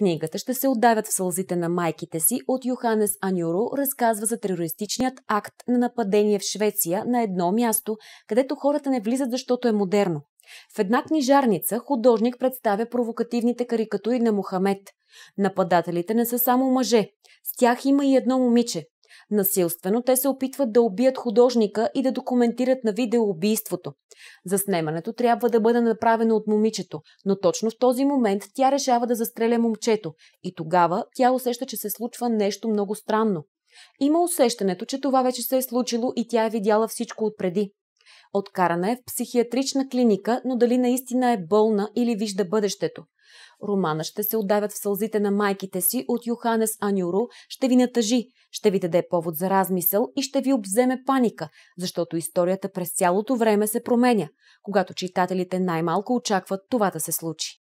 книгата ще се отдавят в сълзите на майките си от Йоханес Анюро разказва за терористичният акт на нападение в Швеция на едно място, където хората не влизат, защото е модерно. В една книжарница художник представя провокативните карикатури на Мохамед. Нападателите не са само мъже. С тях има и едно момиче. Насилствено те се опитват да убият художника и да документират на видео убийството. Заснемането трябва да бъде направено от момичето, но точно в този момент тя решава да застреля момчето и тогава тя усеща, че се случва нещо много странно. Има усещането, че това вече се е случило и тя е видяла всичко отпреди. Откарана е в психиатрична клиника, но дали наистина е болна или вижда бъдещето? Романа ще се отдавят в сълзите на майките си от Йоханес Анюро, ще ви натъжи, ще ви даде повод за размисъл и ще ви обземе паника, защото историята през цялото време се променя, когато читателите най-малко очакват това да се случи.